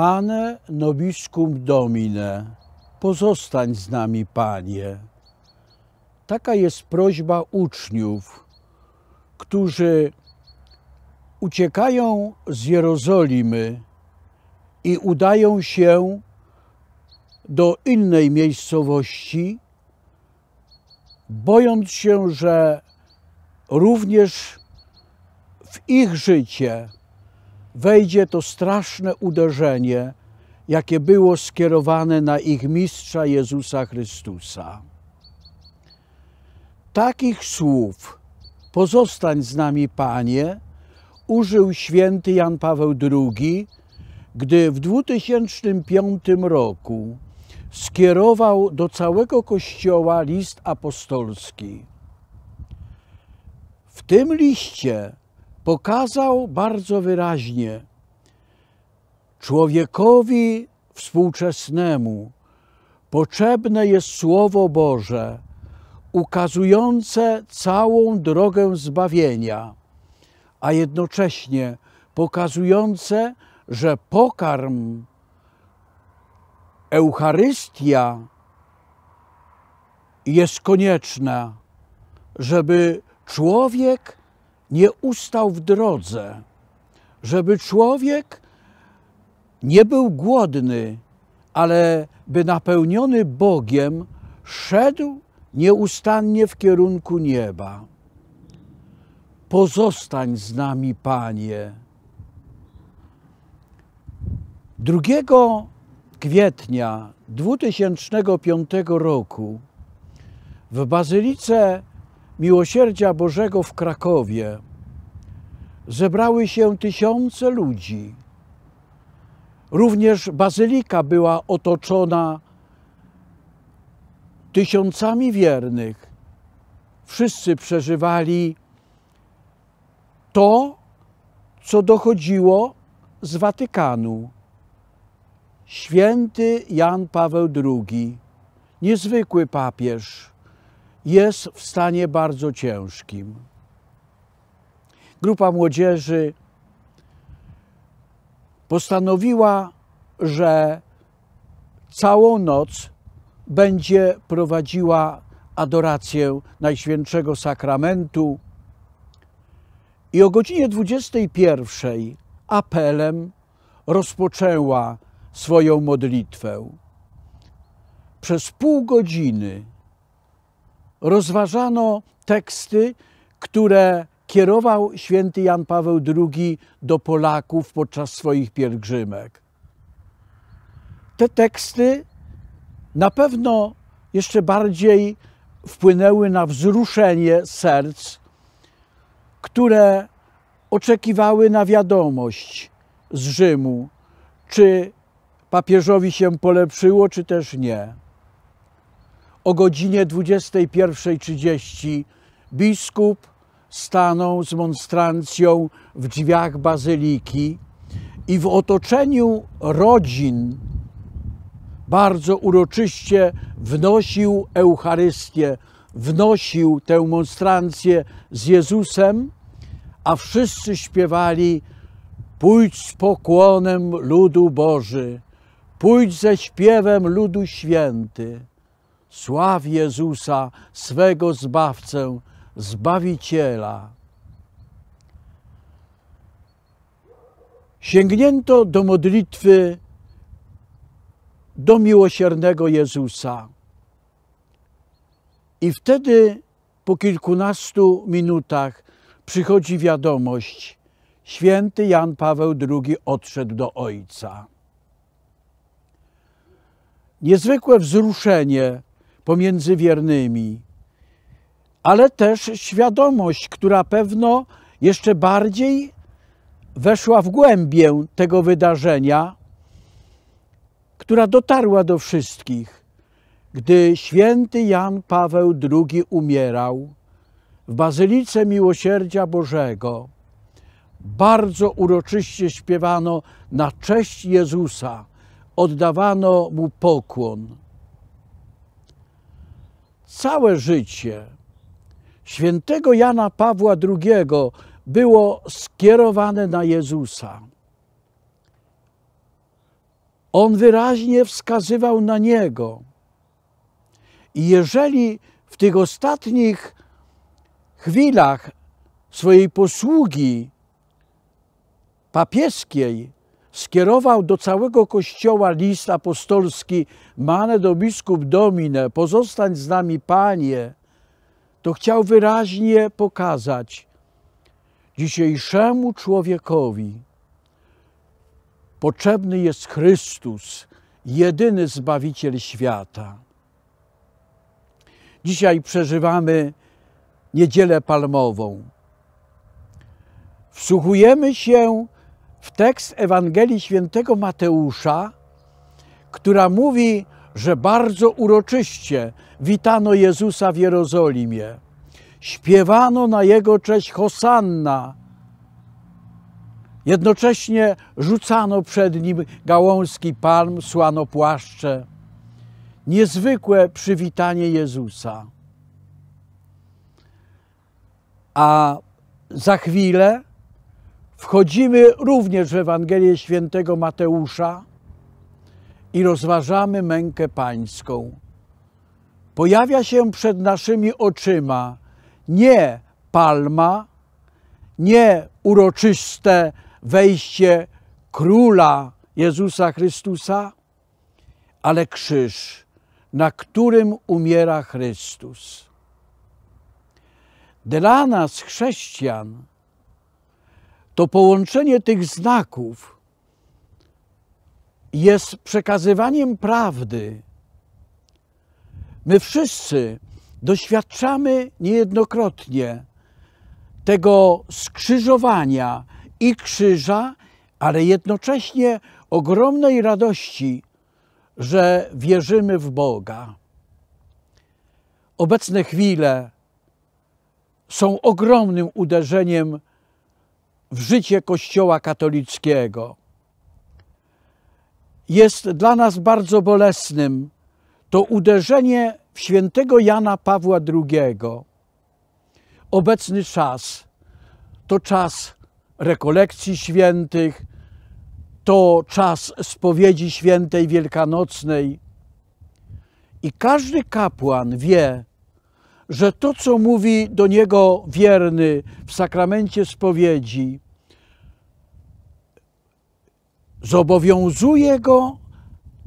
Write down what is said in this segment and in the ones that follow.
Mane nobiscum domine, pozostań z nami, Panie. Taka jest prośba uczniów, którzy uciekają z Jerozolimy i udają się do innej miejscowości, bojąc się, że również w ich życie wejdzie to straszne uderzenie, jakie było skierowane na ich mistrza Jezusa Chrystusa. Takich słów, pozostań z nami, Panie, użył święty Jan Paweł II, gdy w 2005 roku skierował do całego Kościoła list apostolski. W tym liście pokazał bardzo wyraźnie człowiekowi współczesnemu potrzebne jest Słowo Boże ukazujące całą drogę zbawienia, a jednocześnie pokazujące, że pokarm, Eucharystia jest konieczna, żeby człowiek nie ustał w drodze, żeby człowiek nie był głodny, ale by napełniony Bogiem szedł nieustannie w kierunku nieba. Pozostań z nami, Panie. 2 kwietnia 2005 roku w Bazylice Miłosierdzia Bożego w Krakowie zebrały się tysiące ludzi. Również bazylika była otoczona tysiącami wiernych. Wszyscy przeżywali to, co dochodziło z Watykanu. Święty Jan Paweł II, niezwykły papież, jest w stanie bardzo ciężkim. Grupa młodzieży postanowiła, że całą noc będzie prowadziła adorację Najświętszego Sakramentu i o godzinie 21 apelem rozpoczęła swoją modlitwę. Przez pół godziny rozważano teksty, które kierował święty Jan Paweł II do Polaków podczas swoich pielgrzymek. Te teksty na pewno jeszcze bardziej wpłynęły na wzruszenie serc, które oczekiwały na wiadomość z Rzymu, czy papieżowi się polepszyło, czy też nie o godzinie 21.30 biskup stanął z monstrancją w drzwiach bazyliki i w otoczeniu rodzin bardzo uroczyście wnosił Eucharystię, wnosił tę monstrancję z Jezusem, a wszyscy śpiewali Pójdź z pokłonem ludu Boży, pójdź ze śpiewem ludu święty. Sław Jezusa, swego Zbawcę, Zbawiciela. Sięgnięto do modlitwy do miłosiernego Jezusa. I wtedy po kilkunastu minutach przychodzi wiadomość. Święty Jan Paweł II odszedł do Ojca. Niezwykłe wzruszenie pomiędzy wiernymi, ale też świadomość, która pewno jeszcze bardziej weszła w głębię tego wydarzenia, która dotarła do wszystkich. Gdy święty Jan Paweł II umierał w Bazylice Miłosierdzia Bożego, bardzo uroczyście śpiewano na cześć Jezusa, oddawano mu pokłon. Całe życie świętego Jana Pawła II było skierowane na Jezusa. On wyraźnie wskazywał na Niego. I jeżeli w tych ostatnich chwilach swojej posługi papieskiej skierował do całego Kościoła list apostolski Mane do biskup Domine, pozostań z nami Panie, to chciał wyraźnie pokazać dzisiejszemu człowiekowi potrzebny jest Chrystus, jedyny Zbawiciel świata. Dzisiaj przeżywamy Niedzielę Palmową. Wsłuchujemy się w tekst Ewangelii Świętego Mateusza, która mówi, że bardzo uroczyście witano Jezusa w Jerozolimie. Śpiewano na Jego cześć Hosanna. Jednocześnie rzucano przed Nim gałązki palm, słano płaszcze. Niezwykłe przywitanie Jezusa. A za chwilę Wchodzimy również w Ewangelię Świętego Mateusza i rozważamy mękę pańską. Pojawia się przed naszymi oczyma nie palma, nie uroczyste wejście króla Jezusa Chrystusa, ale krzyż, na którym umiera Chrystus. Dla nas, chrześcijan, to połączenie tych znaków jest przekazywaniem prawdy. My wszyscy doświadczamy niejednokrotnie tego skrzyżowania i krzyża, ale jednocześnie ogromnej radości, że wierzymy w Boga. Obecne chwile są ogromnym uderzeniem w życie Kościoła katolickiego. Jest dla nas bardzo bolesnym to uderzenie w świętego Jana Pawła II. Obecny czas to czas rekolekcji świętych, to czas spowiedzi świętej wielkanocnej. I każdy kapłan wie, że to, co mówi do niego wierny w sakramencie spowiedzi, zobowiązuje go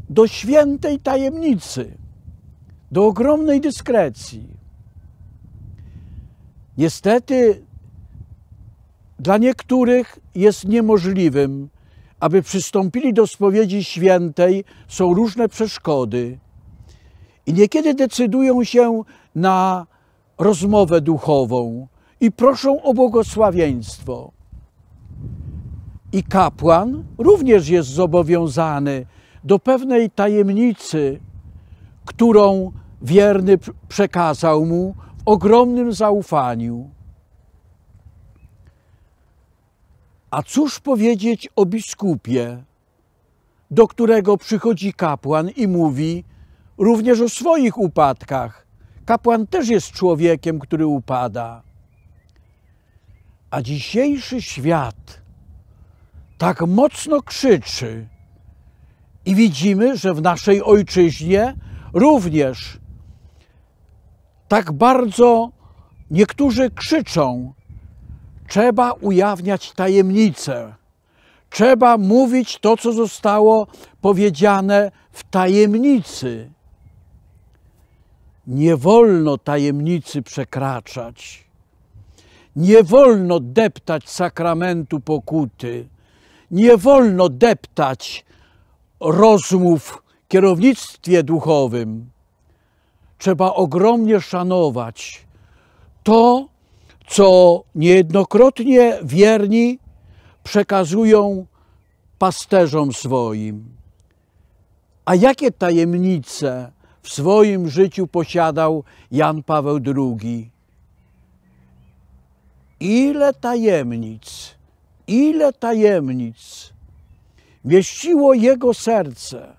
do świętej tajemnicy, do ogromnej dyskrecji. Niestety dla niektórych jest niemożliwym, aby przystąpili do spowiedzi świętej, są różne przeszkody. I niekiedy decydują się na rozmowę duchową i proszą o błogosławieństwo. I kapłan również jest zobowiązany do pewnej tajemnicy, którą wierny przekazał mu w ogromnym zaufaniu. A cóż powiedzieć o biskupie, do którego przychodzi kapłan i mówi również o swoich upadkach? Kapłan też jest człowiekiem, który upada. A dzisiejszy świat tak mocno krzyczy i widzimy, że w naszej ojczyźnie również tak bardzo niektórzy krzyczą, trzeba ujawniać tajemnicę. Trzeba mówić to, co zostało powiedziane w tajemnicy. Nie wolno tajemnicy przekraczać. Nie wolno deptać sakramentu pokuty. Nie wolno deptać rozmów w kierownictwie duchowym. Trzeba ogromnie szanować to, co niejednokrotnie wierni przekazują pasterzom swoim. A jakie tajemnice w swoim życiu posiadał Jan Paweł II. Ile tajemnic, ile tajemnic mieściło jego serce.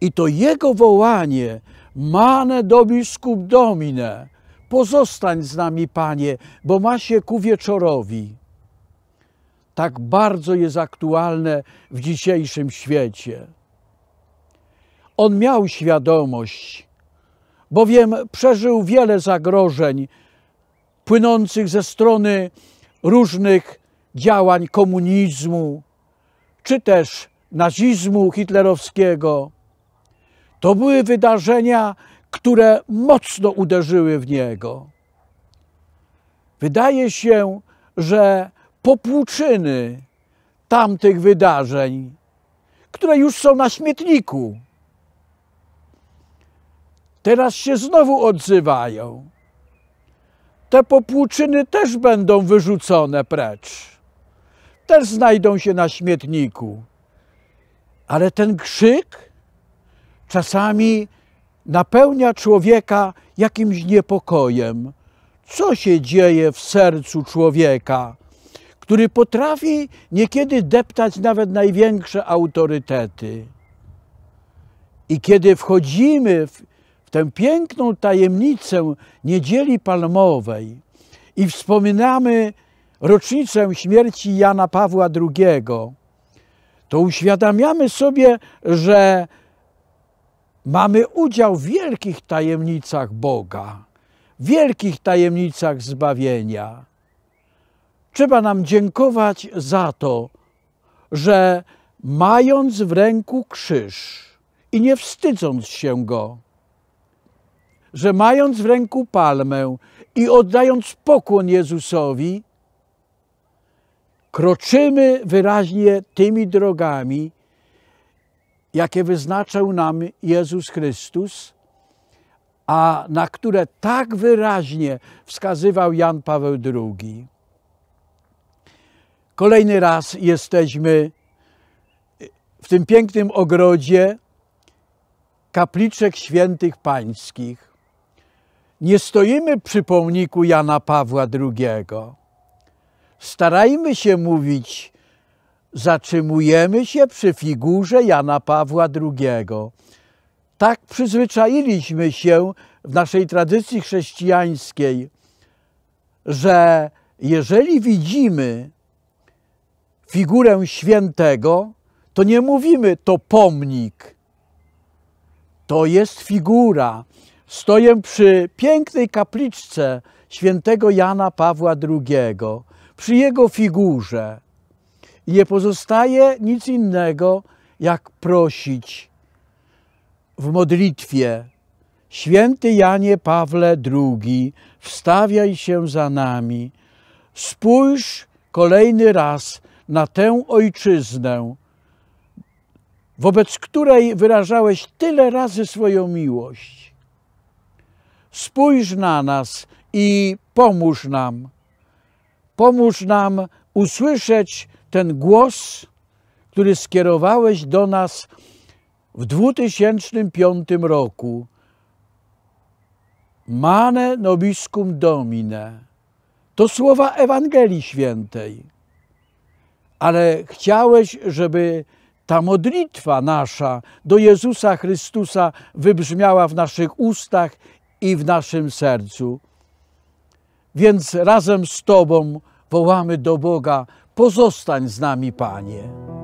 I to jego wołanie, mane dobiskup domine, pozostań z nami, Panie, bo ma się ku wieczorowi. Tak bardzo jest aktualne w dzisiejszym świecie. On miał świadomość, bowiem przeżył wiele zagrożeń płynących ze strony różnych działań komunizmu czy też nazizmu hitlerowskiego. To były wydarzenia, które mocno uderzyły w niego. Wydaje się, że popłuczyny tamtych wydarzeń, które już są na śmietniku, Teraz się znowu odzywają. Te popłuczyny też będą wyrzucone precz. Też znajdą się na śmietniku. Ale ten krzyk czasami napełnia człowieka jakimś niepokojem. Co się dzieje w sercu człowieka, który potrafi niekiedy deptać nawet największe autorytety? I kiedy wchodzimy w w tę piękną tajemnicę Niedzieli Palmowej i wspominamy rocznicę śmierci Jana Pawła II, to uświadamiamy sobie, że mamy udział w wielkich tajemnicach Boga, wielkich tajemnicach zbawienia. Trzeba nam dziękować za to, że mając w ręku krzyż i nie wstydząc się go, że mając w ręku palmę i oddając pokłon Jezusowi, kroczymy wyraźnie tymi drogami, jakie wyznaczał nam Jezus Chrystus, a na które tak wyraźnie wskazywał Jan Paweł II. Kolejny raz jesteśmy w tym pięknym ogrodzie kapliczek świętych pańskich. Nie stoimy przy pomniku Jana Pawła II. Starajmy się mówić, zatrzymujemy się przy figurze Jana Pawła II. Tak przyzwyczailiśmy się w naszej tradycji chrześcijańskiej, że jeżeli widzimy figurę świętego, to nie mówimy to pomnik. To jest figura. Stoję przy pięknej kapliczce świętego Jana Pawła II, przy jego figurze. I nie pozostaje nic innego, jak prosić w modlitwie. Święty Janie Pawle II, wstawiaj się za nami. Spójrz kolejny raz na tę ojczyznę, wobec której wyrażałeś tyle razy swoją miłość spójrz na nas i pomóż nam. Pomóż nam usłyszeć ten głos, który skierowałeś do nas w 2005 roku. Mane nobiscum domine. To słowa Ewangelii Świętej. Ale chciałeś, żeby ta modlitwa nasza do Jezusa Chrystusa wybrzmiała w naszych ustach i w naszym sercu. Więc razem z Tobą wołamy do Boga: pozostań z nami, Panie.